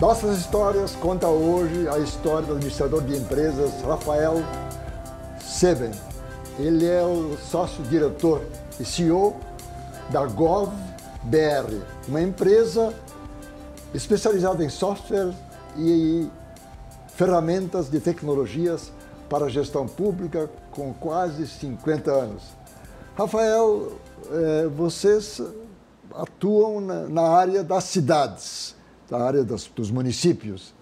Nossas Histórias conta hoje a história do administrador de empresas Rafael Seben. Ele é o sócio-diretor e CEO da GovBR, uma empresa especializada em software e ferramentas de tecnologias para a gestão pública com quase 50 anos. Rafael, eh, vocês atuam na área das cidades da área das, dos municípios.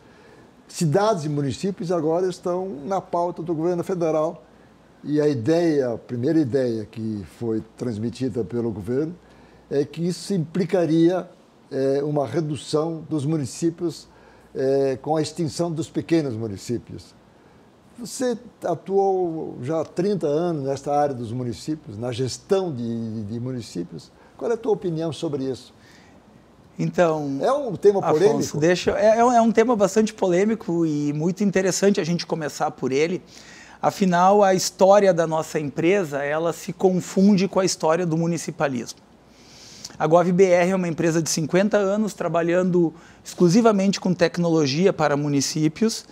Cidades e municípios agora estão na pauta do governo federal. E a ideia, a primeira ideia que foi transmitida pelo governo é que isso implicaria é, uma redução dos municípios é, com a extinção dos pequenos municípios. Você atuou já há 30 anos nesta área dos municípios, na gestão de, de, de municípios. Qual é a tua opinião sobre isso? Então. É um tema polêmico? Afonso, deixa, é, é, é um tema bastante polêmico e muito interessante a gente começar por ele. Afinal, a história da nossa empresa ela se confunde com a história do municipalismo. A GovBR é uma empresa de 50 anos trabalhando exclusivamente com tecnologia para municípios.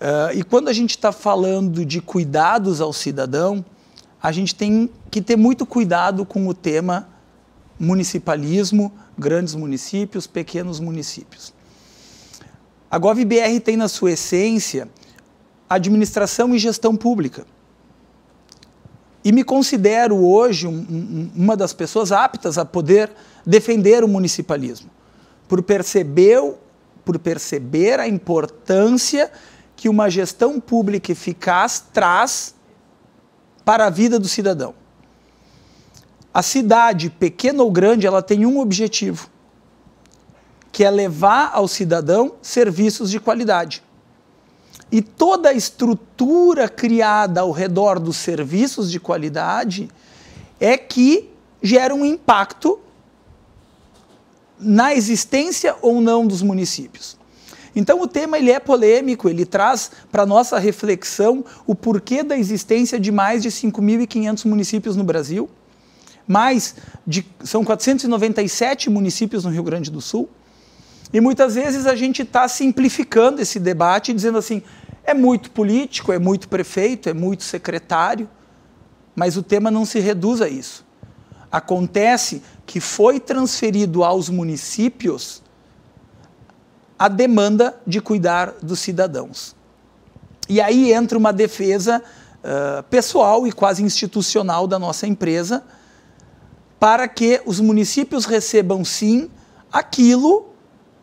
Uh, e quando a gente está falando de cuidados ao cidadão, a gente tem que ter muito cuidado com o tema municipalismo, grandes municípios, pequenos municípios. A GovBR tem na sua essência administração e gestão pública. E me considero hoje um, um, uma das pessoas aptas a poder defender o municipalismo, por perceber, por perceber a importância que uma gestão pública eficaz traz para a vida do cidadão. A cidade, pequena ou grande, ela tem um objetivo, que é levar ao cidadão serviços de qualidade. E toda a estrutura criada ao redor dos serviços de qualidade é que gera um impacto na existência ou não dos municípios. Então o tema ele é polêmico, ele traz para nossa reflexão o porquê da existência de mais de 5.500 municípios no Brasil mais de, são 497 municípios no Rio Grande do Sul. E muitas vezes a gente está simplificando esse debate, dizendo assim: é muito político, é muito prefeito, é muito secretário, mas o tema não se reduz a isso. Acontece que foi transferido aos municípios a demanda de cuidar dos cidadãos. E aí entra uma defesa uh, pessoal e quase institucional da nossa empresa para que os municípios recebam sim aquilo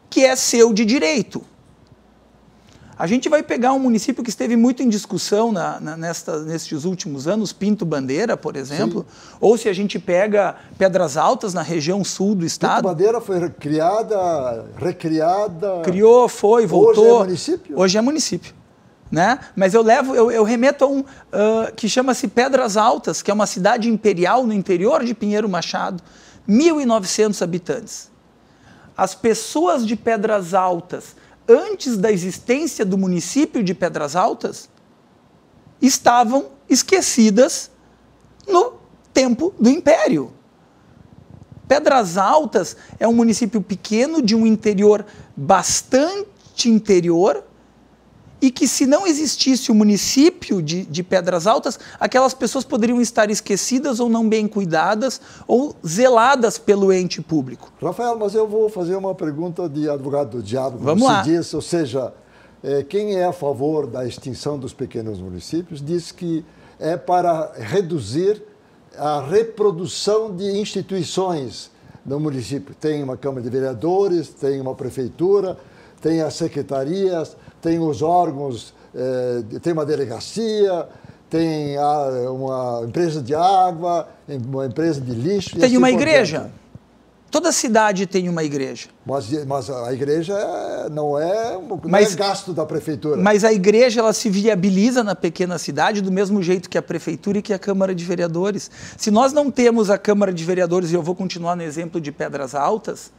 que é seu de direito. A gente vai pegar um município que esteve muito em discussão na, na, nesta, nestes últimos anos, Pinto Bandeira, por exemplo, Sim. ou se a gente pega Pedras Altas, na região sul do estado. Pinto Bandeira foi criada, recriada. Criou, foi, voltou. Hoje é município? Hoje é município né? Mas eu levo, eu, eu remeto a um uh, que chama-se Pedras Altas, que é uma cidade imperial no interior de Pinheiro Machado, 1.900 habitantes. As pessoas de Pedras Altas, antes da existência do município de Pedras Altas, estavam esquecidas no tempo do Império. Pedras Altas é um município pequeno de um interior bastante interior, e que se não existisse o município de, de, Pedras Altas, aquelas pessoas poderiam estar esquecidas ou não bem cuidadas ou zeladas pelo ente público. Rafael, mas eu vou fazer uma pergunta de advogado do diabo, Vamos se lá. diz, ou seja, eh, quem é a favor da extinção dos pequenos municípios diz que é para reduzir a reprodução de instituições no município. Tem uma Câmara de Vereadores, tem uma prefeitura, tem as secretarias, tem os órgãos, eh, tem uma delegacia, tem a, uma empresa de água, uma empresa de lixo. Tem assim uma igreja. Toda cidade tem uma igreja. Mas, mas a igreja é, não é um é mas, é gasto da prefeitura. Mas a igreja ela se viabiliza na pequena cidade do mesmo jeito que a prefeitura e que a Câmara de Vereadores. Se nós não temos a Câmara de Vereadores, e eu vou continuar no exemplo de Pedras Altas,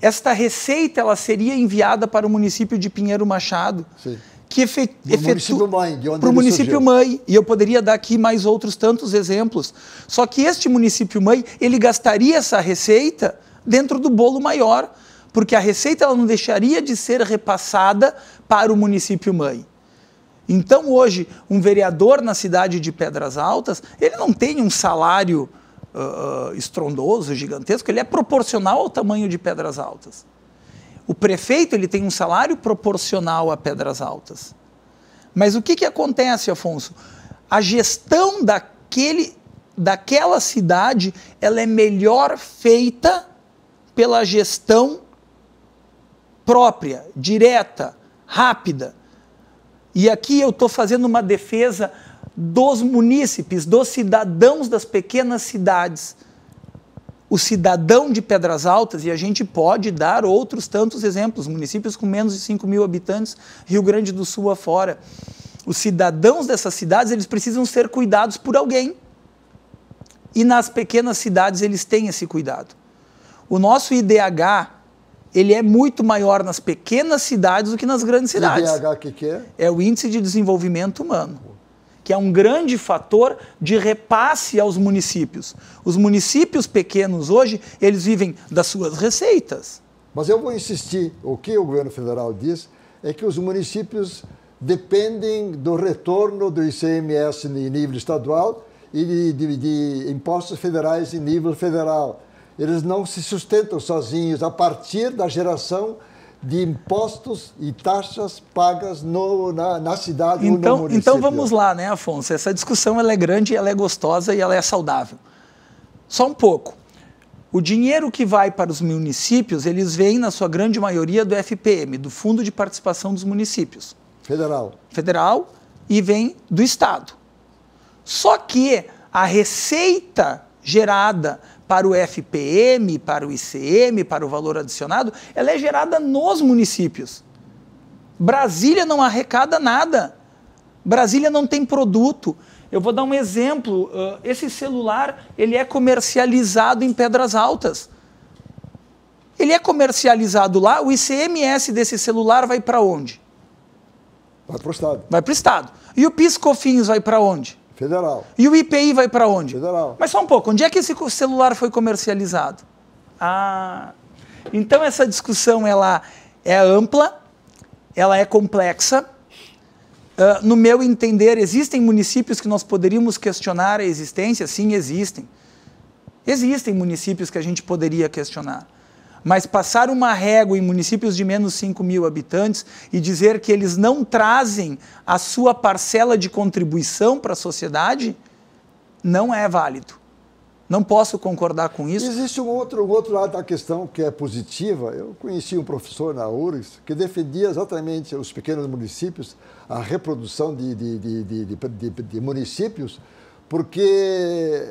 esta receita ela seria enviada para o município de Pinheiro Machado. Sim. Que efetu... município mãe, Para o município mãe. E eu poderia dar aqui mais outros tantos exemplos. Só que este município mãe, ele gastaria essa receita dentro do bolo maior, porque a receita ela não deixaria de ser repassada para o município mãe. Então, hoje, um vereador na cidade de Pedras Altas, ele não tem um salário uh, estrondoso, gigantesco, ele é proporcional ao tamanho de pedras altas. O prefeito ele tem um salário proporcional a pedras altas. Mas o que, que acontece, Afonso? A gestão daquele, daquela cidade ela é melhor feita pela gestão própria, direta, rápida. E aqui eu estou fazendo uma defesa dos munícipes, dos cidadãos das pequenas cidades. O cidadão de Pedras Altas, e a gente pode dar outros tantos exemplos, municípios com menos de 5 mil habitantes, Rio Grande do Sul afora. Os cidadãos dessas cidades, eles precisam ser cuidados por alguém. E nas pequenas cidades eles têm esse cuidado. O nosso IDH, ele é muito maior nas pequenas cidades do que nas grandes cidades. IDH, o que, que é? É o Índice de Desenvolvimento Humano que é um grande fator de repasse aos municípios. Os municípios pequenos hoje, eles vivem das suas receitas. Mas eu vou insistir, o que o governo federal diz é que os municípios dependem do retorno do ICMS em nível estadual e de, de, de impostos federais em nível federal. Eles não se sustentam sozinhos a partir da geração de impostos e taxas pagas no, na, na cidade então, ou no então, município. Então vamos lá, né, Afonso? Essa discussão ela é grande, ela é gostosa e ela é saudável. Só um pouco. O dinheiro que vai para os municípios, eles vêm, na sua grande maioria, do FPM, do Fundo de Participação dos Municípios. Federal. Federal e vem do Estado. Só que a receita gerada para o FPM, para o ICM, para o valor adicionado, ela é gerada nos municípios. Brasília não arrecada nada. Brasília não tem produto. Eu vou dar um exemplo. Esse celular ele é comercializado em Pedras Altas. Ele é comercializado lá. O ICMS desse celular vai para onde? Vai para o estado. Vai para o estado. E o Piscofins vai para onde? Federal. E o IPI vai para onde? Federal. Mas só um pouco, onde é que esse celular foi comercializado? Ah, então essa discussão ela é ampla, ela é complexa. Uh, no meu entender, existem municípios que nós poderíamos questionar a existência? Sim, existem. Existem municípios que a gente poderia questionar mas passar uma régua em municípios de menos 5 mil habitantes e dizer que eles não trazem a sua parcela de contribuição para a sociedade não é válido. Não posso concordar com isso. Existe um outro, um outro lado da questão que é positiva. Eu conheci um professor na URGS que defendia exatamente os pequenos municípios, a reprodução de, de, de, de municípios, porque,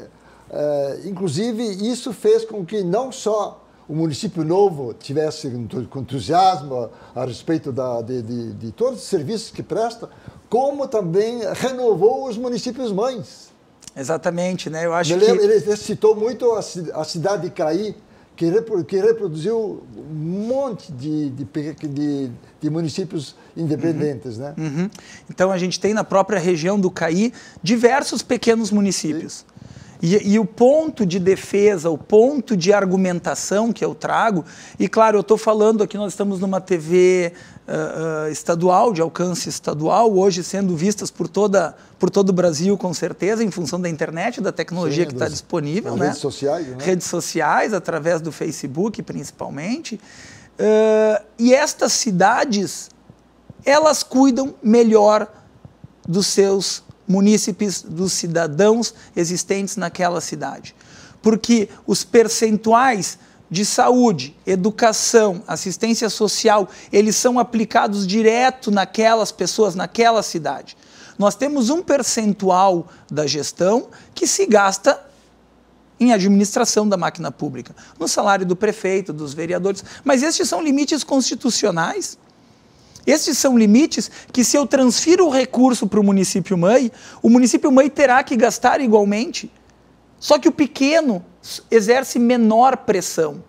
é, inclusive, isso fez com que não só o município novo tivesse entusiasmo a respeito da, de, de, de todos os serviços que presta, como também renovou os municípios mães. Exatamente, né? Eu acho ele, que... ele citou muito a, a cidade de Caí, que, reproduziu um monte de, de, de, de municípios independentes. Né? Uhum. Né? Uhum. Então, a gente tem na própria região do Caí diversos pequenos municípios. E e, e, o ponto de defesa, o ponto de argumentação que eu trago, e claro, eu estou falando aqui, nós estamos numa TV uh, ah, uh, ah, estadual, de alcance estadual, hoje sendo vistas por, toda, por todo o Brasil, com certeza, em função da internet, da tecnologia Sim, que está disponível. Né? Redes sociais. Né? Redes sociais, através do Facebook, principalmente. Uh, e estas cidades, elas cuidam melhor dos seus munícipes dos cidadãos existentes naquela cidade. Porque os percentuais de saúde, educação, assistência social, eles são aplicados direto naquelas pessoas, naquela cidade. Nós temos um percentual da gestão que se gasta em administração da máquina pública, no salário do prefeito, dos vereadores, mas estes são limites constitucionais estes são limites que, se eu transfiro o recurso para o município mãe, o município mãe terá que gastar igualmente. Só que o pequeno exerce menor pressão.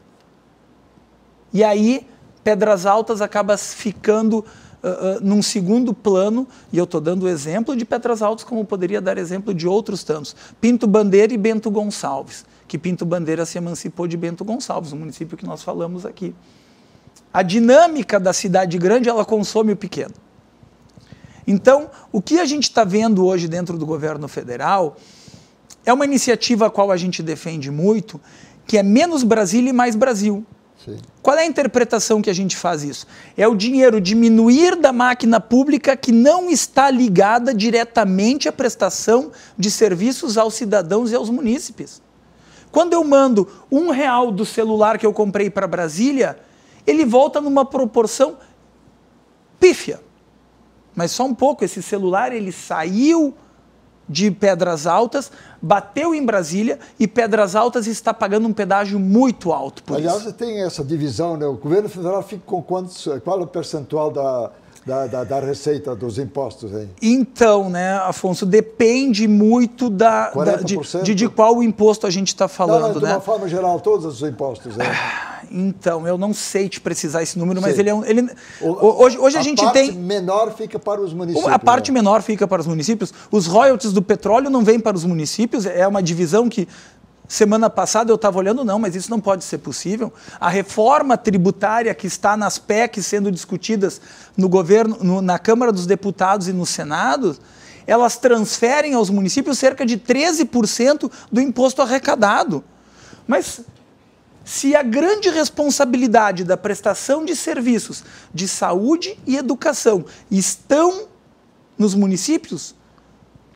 E aí, Pedras Altas acaba ficando uh, uh, num segundo plano, e eu estou dando o exemplo de Pedras Altas, como poderia dar exemplo de outros tantos. Pinto Bandeira e Bento Gonçalves, que Pinto Bandeira se emancipou de Bento Gonçalves, o município que nós falamos aqui a dinâmica da cidade grande ela consome o pequeno. Então, o que a gente está vendo hoje dentro do governo federal é uma iniciativa a qual a gente defende muito, que é menos Brasília e mais Brasil. Sim. Qual é a interpretação que a gente faz isso? É o dinheiro diminuir da máquina pública que não está ligada diretamente à prestação de serviços aos cidadãos e aos munícipes. Quando eu mando um real do celular que eu comprei para Brasília, ele volta numa proporção pífia. Mas só um pouco, esse celular ele saiu de Pedras Altas, bateu em Brasília e Pedras Altas está pagando um pedágio muito alto por Aliás, isso. tem essa divisão, né? O governo federal fica com quantos, qual é o percentual da, da, da, da, receita dos impostos hein? Então, né, Afonso, depende muito da, da de, de, de, qual imposto a gente está falando, não, não, de né? De uma né? forma geral, todos os impostos, né? Então, eu não sei te precisar esse número, mas sei. ele é um. Ele, o, hoje hoje a, a gente tem. A parte menor fica para os municípios. A né? parte né? menor fica para os municípios. Os royalties do petróleo não vêm para os municípios, é uma divisão que Semana passada eu estava olhando, não, mas isso não pode ser possível. A reforma tributária que está nas PECs sendo discutidas no governo, no, na Câmara dos Deputados e no Senado, elas transferem aos municípios cerca de 13% do imposto arrecadado. Mas se a grande responsabilidade da prestação de serviços de saúde e educação estão nos municípios,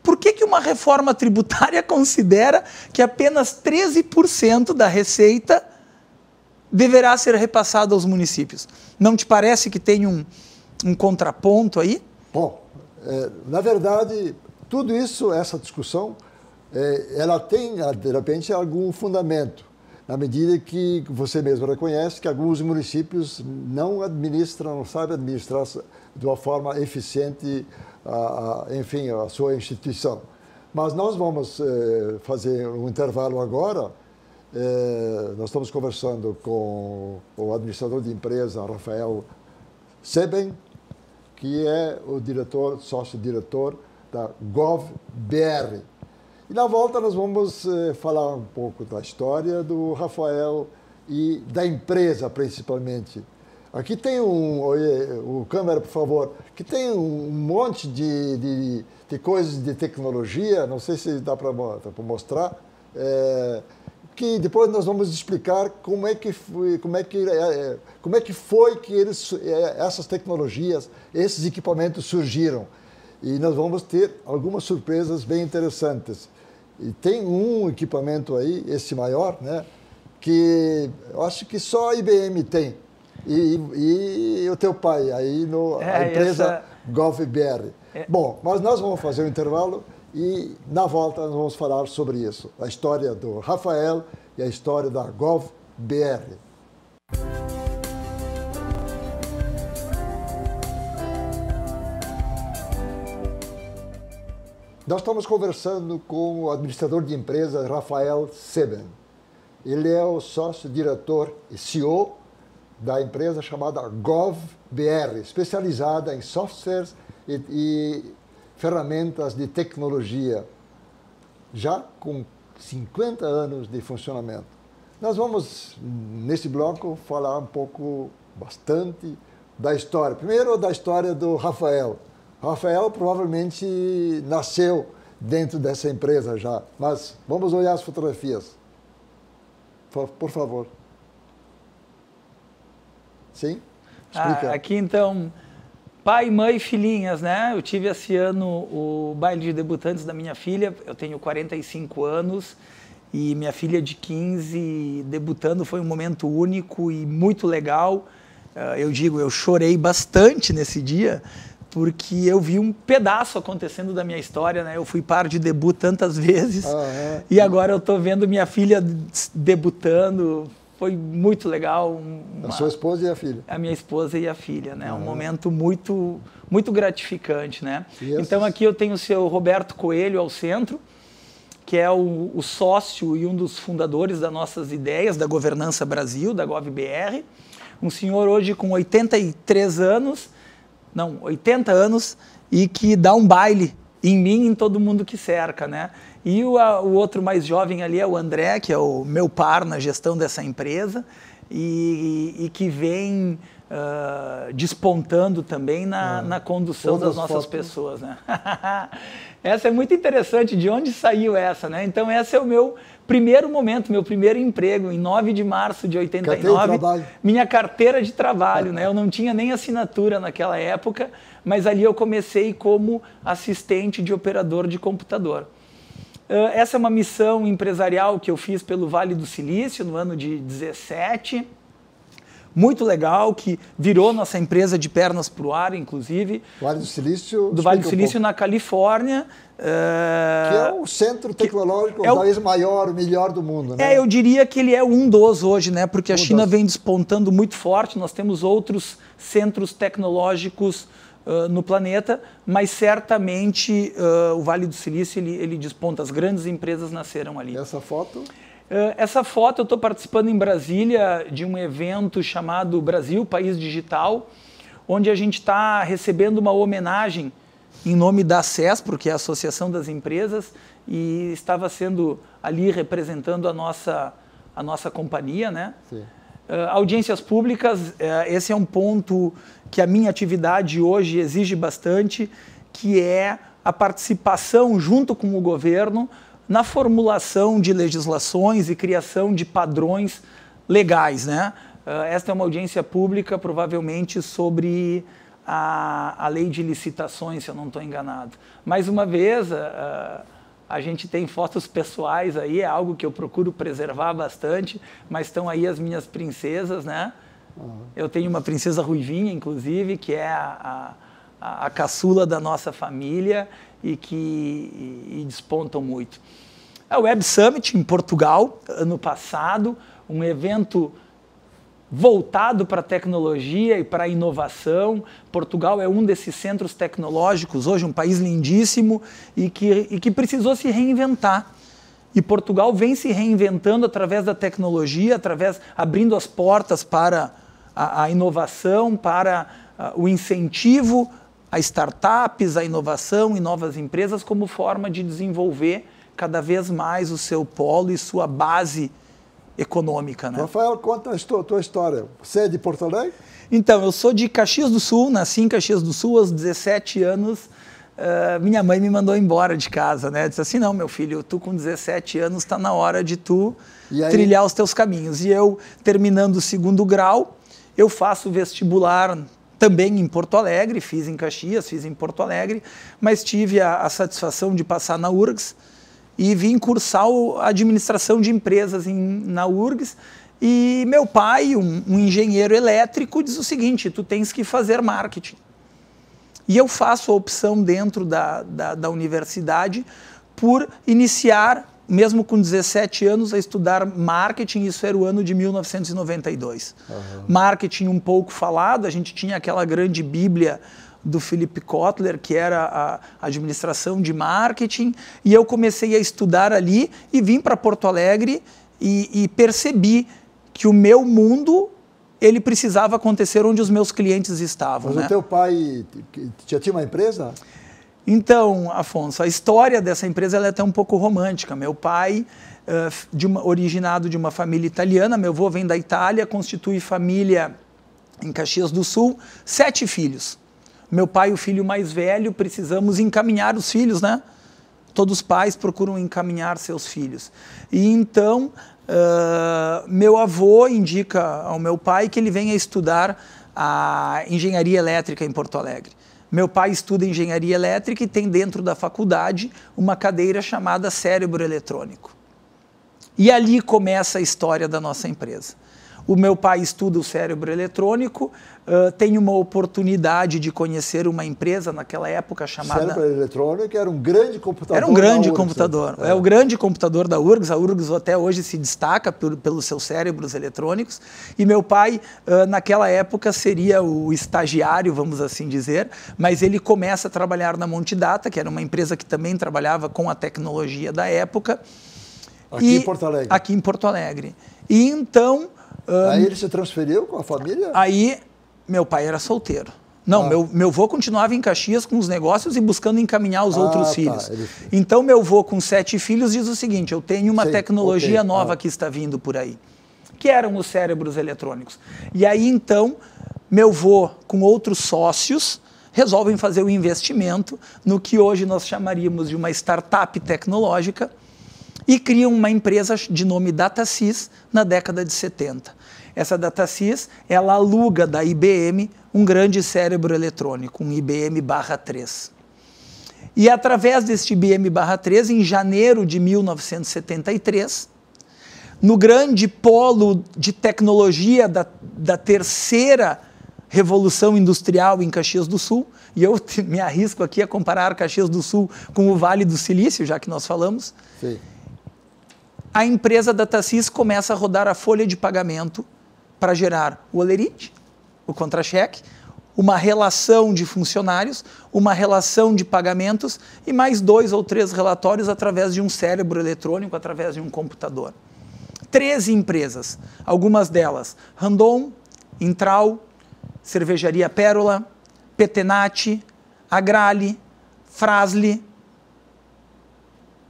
por que, que uma reforma tributária considera que apenas 13% da receita deverá ser repassada aos municípios? Não te parece que tem um, um contraponto aí? Bom, é, na verdade, tudo isso, essa discussão, é, ela tem, de repente, algum fundamento na medida que você mesmo reconhece que alguns municípios não administram, não sabem administrar de uma forma eficiente, a, a, enfim, a sua instituição. Mas nós vamos eh, fazer um intervalo agora. Eh, nós estamos conversando com o administrador de empresa, Rafael Seben, que é o diretor, sócio-diretor da GovBR. E na volta nós vamos eh, falar um pouco da história do Rafael e da empresa, principalmente. Aqui tem um. O câmera, por favor. Aqui tem um monte de, de, de coisas de tecnologia, não sei se dá para mostrar, é, que depois nós vamos explicar como é que foi, como é que, eh, como é que, foi que eles, essas tecnologias, esses equipamentos surgiram. E nós vamos ter algumas surpresas bem interessantes. E tem um equipamento aí, esse maior, né, que eu acho que só a IBM tem. E, e, e o teu pai, aí no, é, a empresa essa... Golf BR. É... Bom, mas nós vamos fazer um intervalo e na volta nós vamos falar sobre isso. A história do Rafael e a história da Golf BR. Nós estamos conversando com o administrador de empresa, Rafael Seben. Ele é o sócio-diretor e CEO da empresa chamada GovBR, especializada em softwares e, e ferramentas de tecnologia, já com 50 anos de funcionamento. Nós vamos, nesse bloco, falar um pouco, bastante, da história. Primeiro, da história do Rafael. Rafael provavelmente nasceu dentro dessa empresa já, mas vamos olhar as fotografias. Por favor. Sim? Ah, aqui então, pai, mãe e filhinhas, né? Eu tive esse ano o baile de debutantes da minha filha, eu tenho 45 anos e minha filha de 15 debutando foi um momento único e muito legal. Ah, eu digo, eu chorei bastante nesse dia, porque eu vi um pedaço acontecendo da minha história, né? Eu fui par de debut tantas vezes ah, é. e agora eu tô vendo minha filha debutando. Foi muito legal. Uma... A sua esposa e a filha? A minha esposa e a filha, né? Um ah. momento muito, muito gratificante, né? Então aqui eu tenho o seu Roberto Coelho ao centro, que é o, o sócio e um dos fundadores das nossas ideias da Governança Brasil, da GovBR. Um senhor hoje com 83 anos, não, 80 anos e que dá um baile em mim e em todo mundo que cerca, né? E o, a, o outro mais jovem ali é o André, que é o meu par na gestão dessa empresa e, e que vem uh, despontando também na, é. na condução Todas das nossas fotos. Né? pessoas, né? Essa é muito interessante, de onde saiu essa, né? Então, esse é o meu primeiro momento, meu primeiro emprego, em 9 de março de 89. Carteira de minha carteira de trabalho, né? Eu não tinha nem assinatura naquela época, mas ali eu comecei como assistente de operador de computador. Eh, essa é uma missão empresarial que eu fiz pelo Vale do Silício no ano de 17 muito legal que virou nossa empresa de pernas para o ar, inclusive. Vale do Silício. Do Vale do Silício um na Califórnia. É... Que é o centro tecnológico é talvez maior, o melhor do mundo, né? É, eu diria que ele é um dos hoje, né? Porque um a China dos. vem despontando muito forte. Nós temos outros centros tecnológicos uh, no planeta, mas certamente uh, o Vale do Silício ele, ele desponta. As grandes empresas nasceram ali. E essa foto? Eh, essa foto eu estou participando em Brasília de um evento chamado Brasil País Digital, onde a gente está recebendo uma homenagem em nome da SES, porque é a Associação das Empresas, e estava sendo ali representando a nossa, a nossa companhia, né? Sim. Uh, audiências públicas, uh, esse é um ponto que a minha atividade hoje exige bastante, que é a participação junto com o governo na formulação de legislações e criação de padrões legais. Né? Eh, esta é uma audiência pública, provavelmente, sobre a, a lei de licitações, se eu não estou enganado. Mais uma vez, a, eh, eh, a gente tem fotos pessoais aí, é algo que eu procuro preservar bastante, mas estão aí as minhas princesas, né? Eu tenho uma princesa ruivinha, inclusive, que é a, a, a caçula da nossa família e que e, e despontam muito a é Web Summit em Portugal, ano passado, um evento voltado para a tecnologia e para a inovação. Portugal é um desses centros tecnológicos, hoje um país lindíssimo e que, e que precisou se reinventar. E Portugal vem se reinventando através da tecnologia, através abrindo as portas para a, a inovação, para a, o incentivo a startups, a inovação e novas empresas como forma de desenvolver cada vez mais o seu polo e sua base econômica. Né? Rafael, conta a tua história. Você é de Porto Alegre? Então, eu sou de Caxias do Sul, nasci em Caxias do Sul aos 17 anos. Uh, minha mãe me mandou embora de casa, né? Disse assim: não, meu filho, tu com 17 anos está na hora de tu trilhar os teus caminhos. E eu, terminando o segundo grau, eu faço vestibular também em Porto Alegre, fiz em Caxias, fiz em Porto Alegre, mas tive a, a satisfação de passar na URGS, e vim cursar a administração de empresas em, na URGS. E meu pai, um, um engenheiro elétrico, diz o seguinte: tu tens que fazer marketing. E eu faço a opção dentro da, da, da, universidade por iniciar, mesmo com 17 anos, a estudar marketing. Isso era o ano de 1992. Uhum. Marketing um pouco falado, a gente tinha aquela grande bíblia do Felipe Kotler, que era a administração de marketing, e eu comecei a estudar ali e vim para Porto Alegre e, e percebi que o meu mundo ele precisava acontecer onde os meus clientes estavam. Mas né? o teu pai já tinha uma empresa? Então, Afonso, a história dessa empresa é até um pouco romântica. Meu pai, eh, de uma, originado de uma família italiana, meu avô vem da Itália, constitui família em Caxias do Sul, sete filhos meu pai e o filho mais velho, precisamos encaminhar os filhos, né? Todos os pais procuram encaminhar seus filhos. E então, uh, meu avô indica ao meu pai que ele venha estudar a engenharia elétrica em Porto Alegre. Meu pai estuda engenharia elétrica e tem dentro da faculdade uma cadeira chamada cérebro eletrônico. E ali começa a história da nossa empresa o meu pai estuda o cérebro eletrônico, uh, tem uma oportunidade de conhecer uma empresa naquela época chamada... cérebro eletrônico era um grande computador Era um grande né? computador, é. é. o grande computador da URGS, a URGS até hoje se destaca por, pelos seus cérebros eletrônicos, e meu pai, uh, naquela época, seria o estagiário, vamos assim dizer, mas ele começa a trabalhar na Montidata, que era uma empresa que também trabalhava com a tecnologia da época, Aqui e, em Porto Alegre. Aqui em Porto Alegre. E então Aí ele se transferiu com a família? Aí meu pai era solteiro. Não, ah. meu, meu vô continuava em Caxias com os negócios e buscando encaminhar os ah, outros tá. filhos. Ele... Então, meu vô, com sete filhos, diz o seguinte: eu tenho uma tecnologia okay. nova ah. que está vindo por aí, que eram os cérebros eletrônicos. E aí, então, meu vô, com outros sócios, resolvem fazer o um investimento no que hoje nós chamaríamos de uma startup tecnológica e criam uma empresa de nome DataSys na década de 70. Essa DataSys, ela aluga da IBM um grande cérebro eletrônico, um IBM 3. E através deste IBM 3, em janeiro de 1973, no grande polo de tecnologia da, da terceira revolução industrial em Caxias do Sul, e eu me arrisco aqui a comparar Caxias do Sul com o Vale do Silício, já que nós falamos. Sim a empresa DataSys começa a rodar a folha de pagamento para gerar o olerite, o contra-cheque, uma relação de funcionários, uma relação de pagamentos e mais dois ou três relatórios através de um cérebro eletrônico, através de um computador. Treze empresas, algumas delas Randon, Intral, Cervejaria Pérola, Petenati, Agrale, Frasle,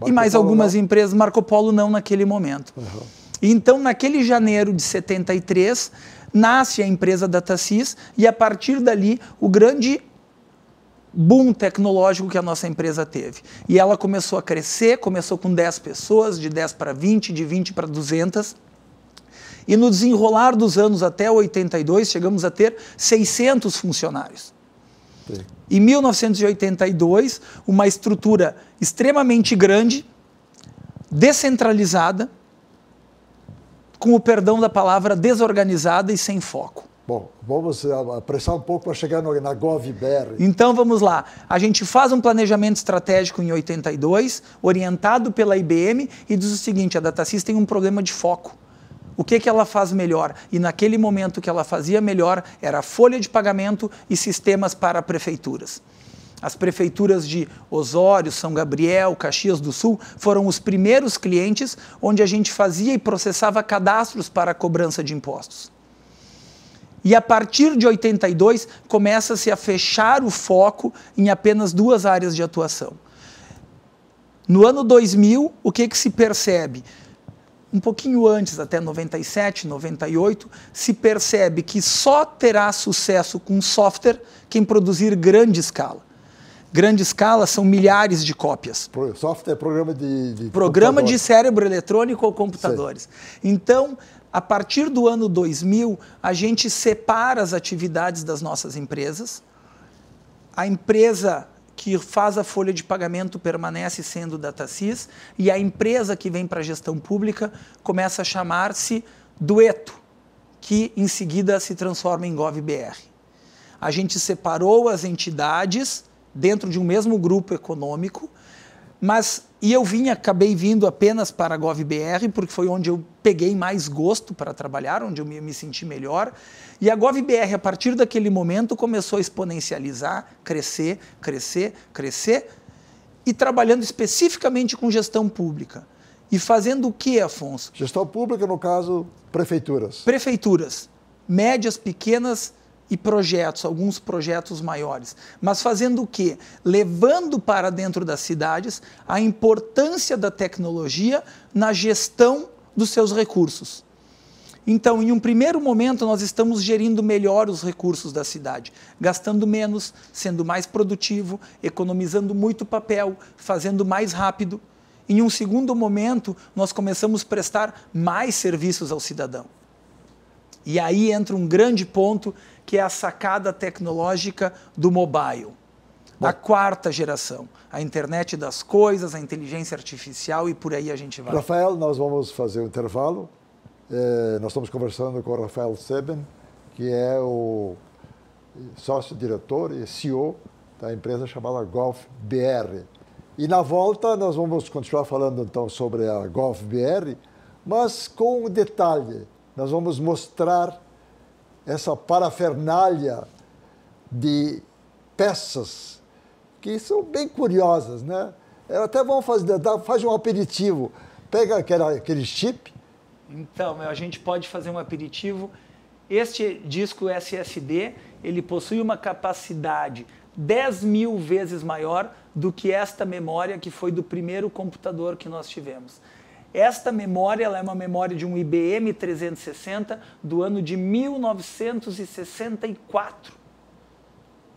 Marco e mais algumas não. empresas. Marco Polo não naquele momento. Uhum. Então, naquele janeiro de 73, nasce a empresa da Tassis e a partir dali o grande boom tecnológico que a nossa empresa teve. E ela começou a crescer, começou com 10 pessoas, de 10 para 20, de 20 para 200. E no desenrolar dos anos até 82, chegamos a ter 600 funcionários. Sim. Em 1982, uma estrutura extremamente grande, descentralizada, com o perdão da palavra desorganizada e sem foco. Bom, vamos eh, apressar um pouco para chegar na GovBR. Então vamos lá. A gente faz um planejamento estratégico em 82, orientado pela IBM, e diz o seguinte: a DataSys tem um problema de foco o que, que ela faz melhor. E naquele momento que ela fazia melhor era folha de pagamento e sistemas para prefeituras. As prefeituras de Osório, São Gabriel, Caxias do Sul foram os primeiros clientes onde a gente fazia e processava cadastros para a cobrança de impostos. E a partir de 82 começa-se a fechar o foco em apenas duas áreas de atuação. No ano 2000, o que, que se percebe? um pouquinho antes, até 97, 98, se percebe que só terá sucesso com software quem produzir grande escala. Grande escala são milhares de cópias. software é programa de. de programa de cérebro eletrônico ou computadores. Sei. Então, a partir do ano 2000, a gente separa as atividades das nossas empresas. A empresa que faz a folha de pagamento permanece sendo DataSys e a empresa que vem para a gestão pública começa a chamar-se Dueto, que em seguida se transforma em GovBR. A gente separou as entidades dentro de um mesmo grupo econômico, mas e eu vim, acabei vindo apenas para a GovBR, porque foi onde eu peguei mais gosto para trabalhar, onde eu me, me senti melhor. E a GovBR, a partir daquele momento, começou a exponencializar, crescer, crescer, crescer, e trabalhando especificamente com gestão pública. E fazendo o que, Afonso? Gestão pública, no caso, prefeituras. Prefeituras, médias, pequenas e projetos, alguns projetos maiores. Mas fazendo o que? Levando para dentro das cidades a importância da tecnologia na gestão dos seus recursos. Então, em um primeiro momento, nós estamos gerindo melhor os recursos da cidade, gastando menos, sendo mais produtivo, economizando muito papel, fazendo mais rápido. Em um segundo momento, nós começamos a prestar mais serviços ao cidadão. E aí entra um grande ponto que é a sacada tecnológica do mobile. Bom. da quarta geração. A internet das coisas, a inteligência artificial e por aí a gente vai. Rafael, nós vamos fazer um intervalo. É, nós estamos conversando com o Rafael Seben, que é o sócio-diretor e CEO da empresa chamada Golf BR. E na volta nós vamos continuar falando então sobre a Golf BR, mas com um detalhe. Nós vamos mostrar essa parafernália de peças que são bem curiosas, né? Elas até vão fazer, faz um aperitivo, pega aquele aquele chip. Então, a gente pode fazer um aperitivo. Este disco SSD, ele possui uma capacidade 10 mil vezes maior do que esta memória que foi do primeiro computador que nós tivemos. Esta memória é uma memória de um IBM 360 do ano de 1964.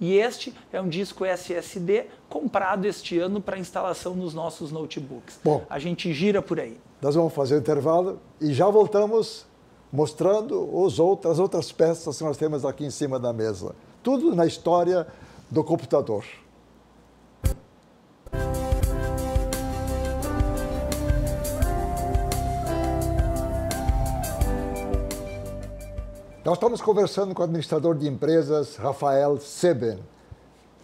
E este é um disco SSD comprado este ano para instalação nos nossos notebooks. Bom, a gente gira por aí. Nós vamos fazer intervalo e já voltamos mostrando os outras, as outras peças que nós temos aqui em cima da mesa. Tudo na história do computador. Nós estamos conversando com o administrador de empresas, Rafael Seben,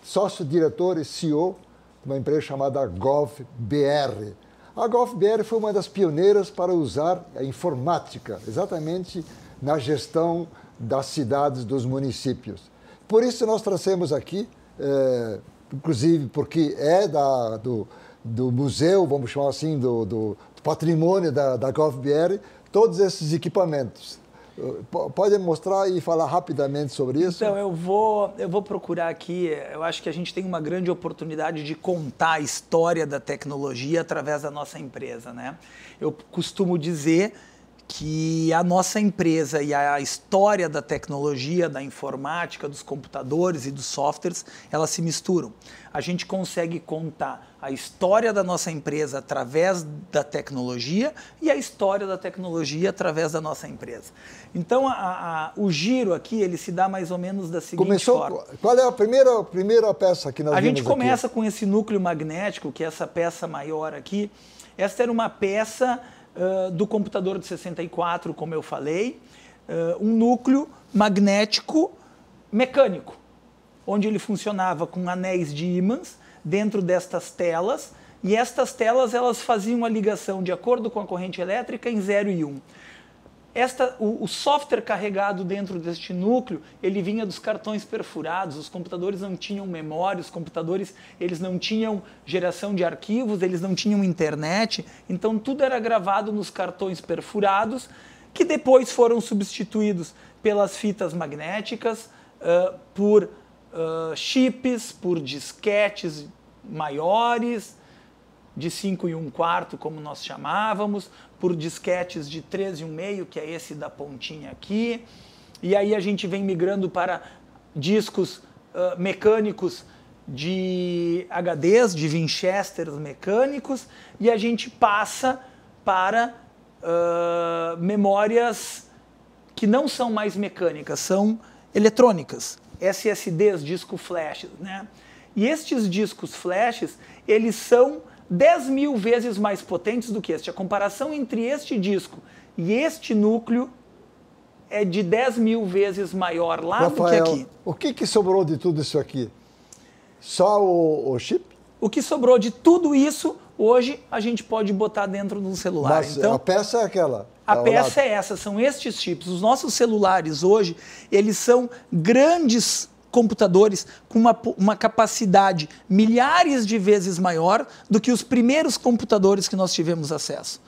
sócio-diretor e CEO de uma empresa chamada GovBR. A GovBR foi uma das pioneiras para usar a informática, exatamente na gestão das cidades, dos municípios. Por isso nós trazemos aqui, é, inclusive porque é da, do, do, museu, vamos chamar assim, do, do patrimônio da, da GovBR, todos esses equipamentos. Pode mostrar e falar rapidamente sobre isso? Então, eu vou, eu vou procurar aqui. Eu acho que a gente tem uma grande oportunidade de contar a história da tecnologia através da nossa empresa. Né? Eu costumo dizer que a nossa empresa e a história da tecnologia, da informática, dos computadores e dos softwares, elas se misturam. A gente consegue contar a história da nossa empresa através da tecnologia e a história da tecnologia através da nossa empresa. Então, a, a, o giro aqui ele se dá mais ou menos da seguinte Começou, forma. Qual é a primeira, primeira peça que nós A gente começa aqui? com esse núcleo magnético, que é essa peça maior aqui. Esta era uma peça do computador de 64, como eu falei, uh, um núcleo magnético mecânico, onde ele funcionava com anéis de ímãs dentro destas telas, e estas telas elas faziam a ligação de acordo com a corrente elétrica em 0 e 1. Um. Esta, o, o, software carregado dentro deste núcleo, ele vinha dos cartões perfurados, os computadores não tinham memória, os computadores eles não tinham geração de arquivos, eles não tinham internet, então tudo era gravado nos cartões perfurados, que depois foram substituídos pelas fitas magnéticas, uh, por uh, chips, por disquetes maiores, de 5 e 1 um quarto, como nós chamávamos, por disquetes de 13 e 1 um meio, que é esse da pontinha aqui. E aí a gente vem migrando para discos uh, mecânicos de HDs, de Winchesters mecânicos, e a gente passa para uh, memórias que não são mais mecânicas, são eletrônicas, SSDs, disco flash né? E estes discos flashes, eles são 10 mil vezes mais potentes do que este. A comparação entre este disco e este núcleo é de 10 mil vezes maior lá Rafael, do que aqui. O que, que sobrou de tudo isso aqui? Só o, o chip? O que sobrou de tudo isso hoje a gente pode botar dentro do celular. Mas então, a peça é aquela. Tá a peça lado. é essa, são estes chips. Os nossos celulares hoje, eles são grandes computadores com uma, uma capacidade milhares de vezes maior do que os primeiros computadores que nós tivemos acesso.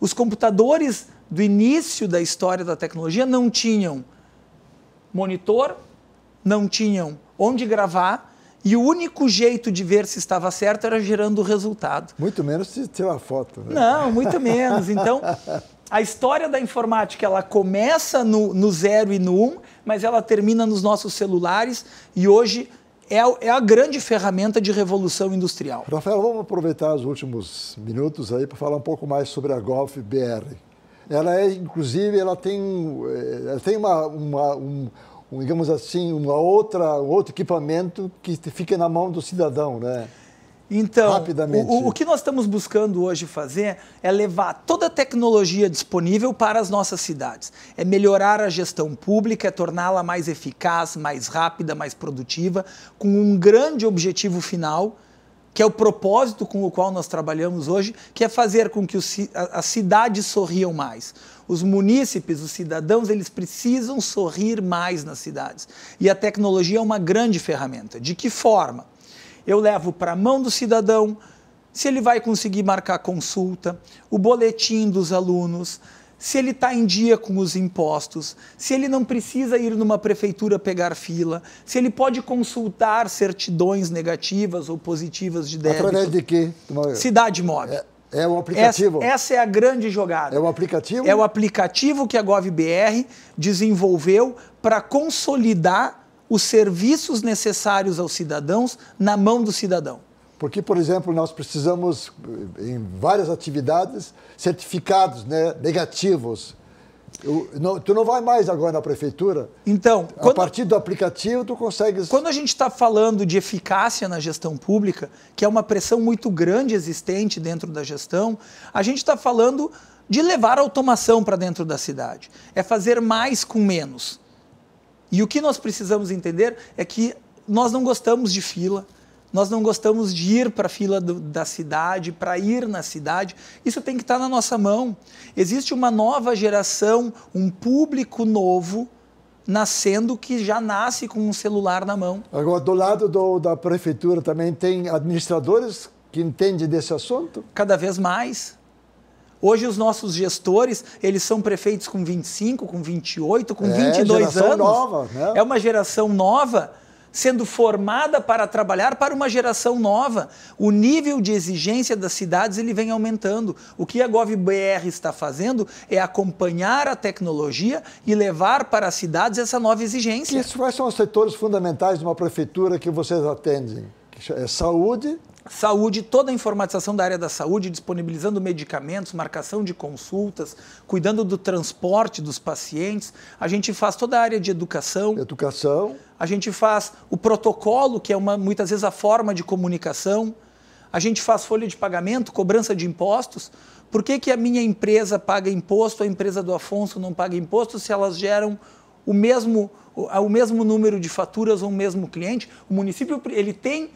Os computadores do início da história da tecnologia não tinham monitor, não tinham onde gravar, e o único jeito de ver se estava certo era gerando o resultado. Muito menos se tirar foto. Né? Não, muito menos. Então, a história da informática ela começa no, no zero e no um, mas ela termina nos nossos celulares e hoje é, é, a grande ferramenta de revolução industrial. Rafael, vamos aproveitar os últimos minutos aí para falar um pouco mais sobre a Golf BR. Ela é, inclusive, ela tem, eh, ela tem uma, uma um, digamos assim, uma outra, um outro equipamento que fica na mão do cidadão, né? Então, o, o, que nós estamos buscando hoje fazer é levar toda a tecnologia disponível para as nossas cidades. É melhorar a gestão pública, é torná-la mais eficaz, mais rápida, mais produtiva, com um grande objetivo final, que é o propósito com o qual nós trabalhamos hoje, que é fazer com que os, as cidades sorriam mais. Os munícipes, os cidadãos, eles precisam sorrir mais nas cidades. E a tecnologia é uma grande ferramenta. De que forma? eu levo para a mão do cidadão se ele vai conseguir marcar consulta, o boletim dos alunos, se ele está em dia com os impostos, se ele não precisa ir numa prefeitura pegar fila, se ele pode consultar certidões negativas ou positivas de débito. Através de quê? Cidade Móvel. É. É o aplicativo. Essa, essa, é a grande jogada. É o aplicativo? É o aplicativo que a GovBR desenvolveu para consolidar os serviços necessários aos cidadãos na mão do cidadão. Porque, por exemplo, nós precisamos, em várias atividades, certificados né, negativos. Eu, não, tu não vai mais agora na prefeitura? Então, quando, a partir do aplicativo, tu consegues. Quando a gente está falando de eficácia na gestão pública, que é uma pressão muito grande existente dentro da gestão, a gente está falando de levar a automação para dentro da cidade. É fazer mais com menos. E o que nós precisamos entender é que nós não gostamos de fila, nós não gostamos de ir para a fila do, da cidade, para ir na cidade. Isso tem que estar tá na nossa mão. Existe uma nova geração, um público novo nascendo que já nasce com um celular na mão. Agora, do lado do, da prefeitura também tem administradores que entendem desse assunto? Cada vez mais. Hoje os nossos gestores, eles são prefeitos com 25, com 28, com é, 22 anos. Nova, né? É uma geração nova sendo formada para trabalhar para uma geração nova. O nível de exigência das cidades ele vem aumentando. O que a GovBR está fazendo é acompanhar a tecnologia e levar para as cidades essa nova exigência. E quais são os setores fundamentais de uma prefeitura que vocês atendem? É saúde, Saúde, toda a informatização da área da saúde, disponibilizando medicamentos, marcação de consultas, cuidando do transporte dos pacientes. A gente faz toda a área de educação. Educação. A gente faz o protocolo, que é uma, muitas vezes a forma de comunicação. A gente faz folha de pagamento, cobrança de impostos. Por que, que a minha empresa paga imposto, a empresa do Afonso não paga imposto, se elas geram o mesmo, o, o mesmo número de faturas ou o mesmo cliente? O município ele tem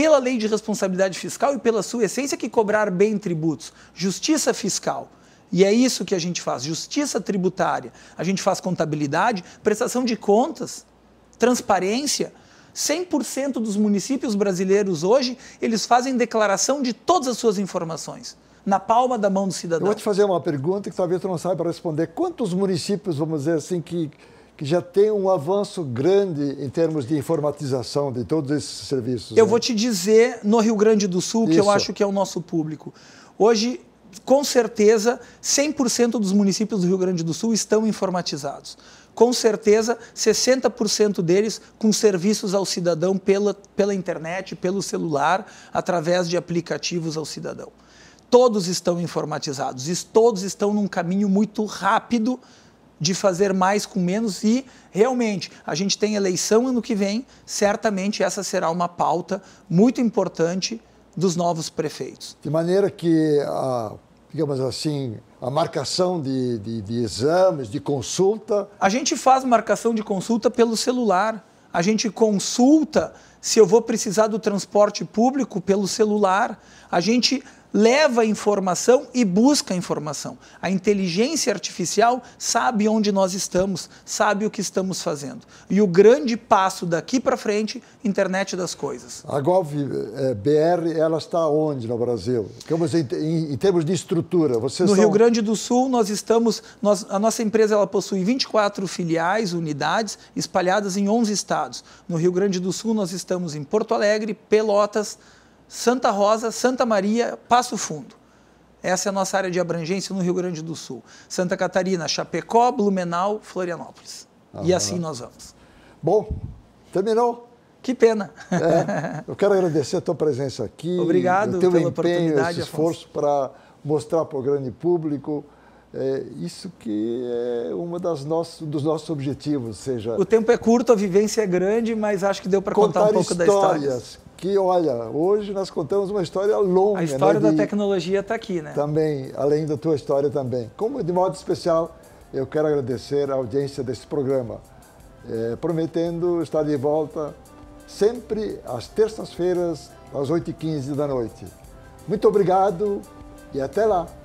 pela lei de responsabilidade fiscal e pela sua essência que cobrar bem tributos, justiça fiscal. E é isso que a gente faz, justiça tributária. A gente faz contabilidade, prestação de contas, transparência. 100% dos municípios brasileiros hoje, eles fazem declaração de todas as suas informações na palma da mão do cidadão. Eu vou te fazer uma pergunta que talvez você não saiba responder. Quantos municípios, vamos dizer assim, que que já tem um avanço grande em termos de informatização de todos esses serviços. Eu né? vou te dizer no Rio Grande do Sul, Isso. que eu acho que é o nosso público. Hoje, com certeza, 100% dos municípios do Rio Grande do Sul estão informatizados. Com certeza, 60% deles com serviços ao cidadão pela, pela internet, pelo celular, através de aplicativos ao cidadão. Todos estão informatizados e todos estão num caminho muito rápido de fazer mais com menos e realmente a gente tem eleição ano que vem, certamente essa será uma pauta muito importante dos novos prefeitos. De maneira que a digamos assim, a marcação de, de, de, exames, de consulta? A gente faz marcação de consulta pelo celular. A gente consulta se eu vou precisar do transporte público pelo celular. A gente leva a informação e busca a informação. A inteligência artificial sabe onde nós estamos, sabe o que estamos fazendo. E o grande passo daqui para frente, internet das coisas. A Golf é, BR, ela está onde no Brasil? em, em, em, termos de estrutura, vocês No são... Rio Grande do Sul, nós estamos, nós, a nossa empresa ela possui 24 filiais, unidades, espalhadas em 11 estados. No Rio Grande do Sul, nós estamos em Porto Alegre, Pelotas, Santa Rosa, Santa Maria, Passo Fundo. Essa é a nossa área de abrangência no Rio Grande do Sul. Santa Catarina, Chapecó, Blumenau, Florianópolis. Aham. E assim nós vamos. Bom, terminou. Que pena. É, eu quero agradecer a tua presença aqui. Obrigado o teu pela empenho, oportunidade, esse esforço para mostrar para o grande público é isso que é um dos nossos objetivos, seja... O tempo é curto, a vivência é grande, mas acho que deu para contar, contar, um pouco da história. que, olha, hoje nós contamos uma história longa. A né, história né, da tecnologia está aqui, né? Também, além da tua história também. Como, de modo especial, eu quero agradecer a audiência desse programa, é, prometendo estar de volta sempre às terças-feiras, às 8h15 da noite. Muito obrigado e até lá!